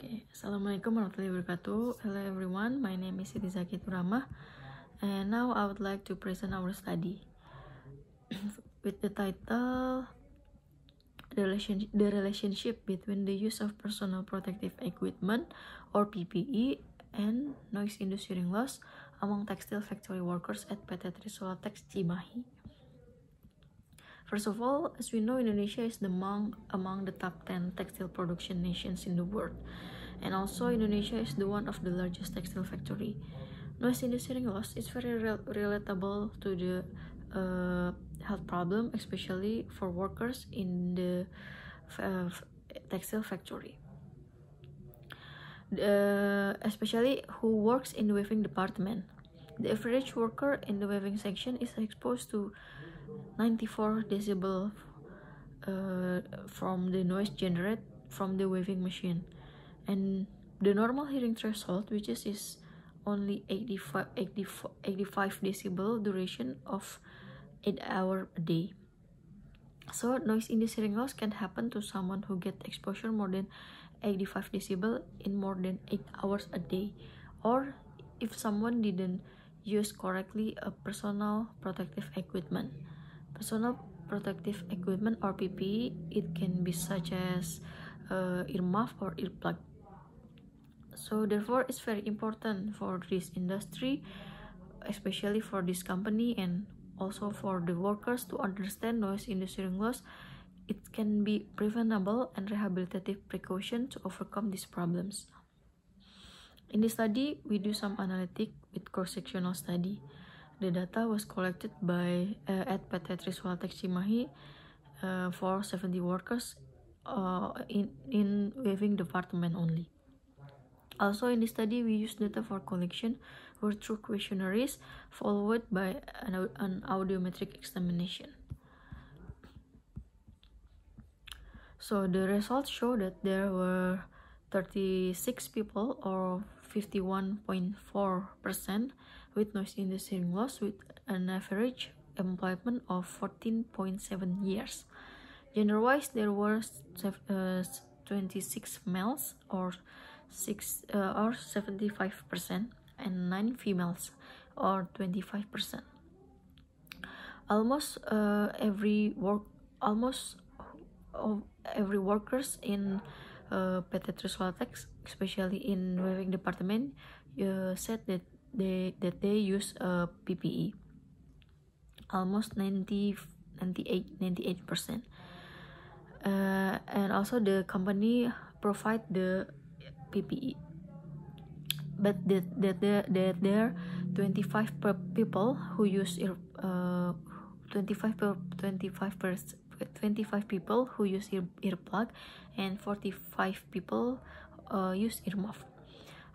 Okay. Assalamualaikum warahmatullahi wabarakatuh. Hello everyone, my name is Idizaki Turama and now I would like to present our study with the title the, relationship between the use of personal protective equipment or PPE and noise inducing loss among textile factory workers at PT Trisulatex Tex Cimahi. First of all, as we know, Indonesia is the among, among the top 10 textile production nations in the world. And also, Indonesia is the one of the largest textile factory. Noise inducing loss is very relatable to the uh, health problem, especially for workers in the uh, textile factory. especially who works in the weaving department. The average worker in the weaving section is exposed to 94 decibel uh, from the noise generated from the waving machine and the normal hearing threshold which is, is only 85, 85, decibel duration of 8 hour a day so noise in this hearing loss can happen to someone who get exposure more than 85 decibel in more than 8 hours a day or if someone didn't use correctly a personal protective equipment personal protective equipment or PPE it can be such as uh, earmuff or earplug so therefore it's very important for this industry especially for this company and also for the workers to understand noise inducing loss it can be preventable and rehabilitative precaution to overcome these problems in this study we do some analytic with cross-sectional study the data was collected by uh, at PT Triswaltek Cimahi uh, for 70 workers uh, in, in weaving department only. Also in this study, we used data for collection were through questionnaires followed by an, an audiometric examination. So the results show that there were 36 people or 51.4 percent witnessed in the same loss with an average employment of 14.7 years. Gender-wise, there were uh, 26 males or six uh, or 75 percent and nine females or 25 percent almost uh, every work almost every workers in uh, PT Trisolatex, especially in weaving department uh, said that they that they use a uh, PPE. Almost 90, 98 percent. Uh, and also the company provide the PPE. But that that there that there 25 per people who use uh, 25 per 25 per 25 people who use ear earplug and 45 people uh, use earmuff.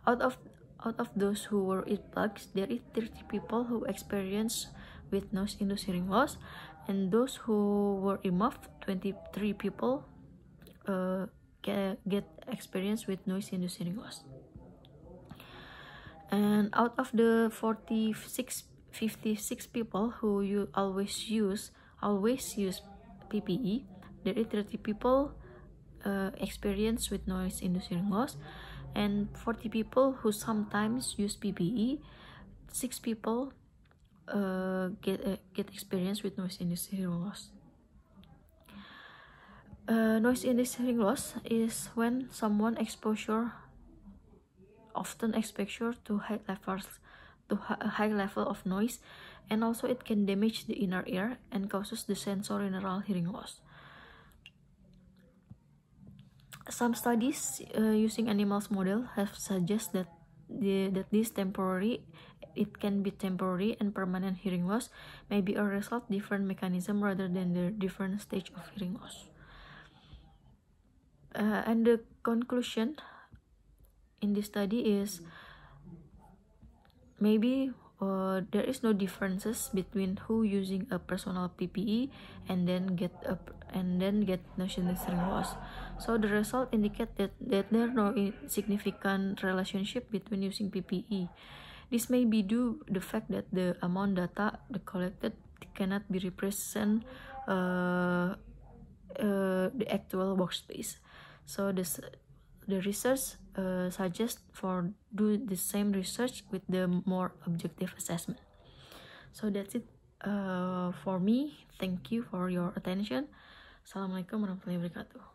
Out of out of those who were bugs, there is 30 people who experienced with noise-induced hearing loss, and those who were removed, 23 people uh, get, get experience with noise-induced hearing loss. And out of the 46, 56 people who you always use, always use PPE, there is 30 people uh, experience with noise-induced hearing loss, and 40 people who sometimes use PPE, 6 people uh, get, uh, get experience with noise induced hearing loss. Uh, noise induced hearing loss is when someone exposure often exposure to high levels to high level of noise and also it can damage the inner ear and causes the sensorineural hearing loss. Some studies uh, using animals model have suggested that the, that this temporary it can be temporary and permanent hearing loss may be a result different mechanism rather than the different stage of hearing loss. Uh, and the conclusion in this study is maybe uh, there is no differences between who using a personal PPE and then get a, and then get national hearing loss. So the result indicate that, that there no significant relationship between using PPE. This may be due the fact that the amount data the collected cannot be represent uh, uh, the actual workspace. So this the research uh, suggests for do the same research with the more objective assessment. So that's it uh, for me. Thank you for your attention. Assalamualaikum warahmatullahi wabarakatuh.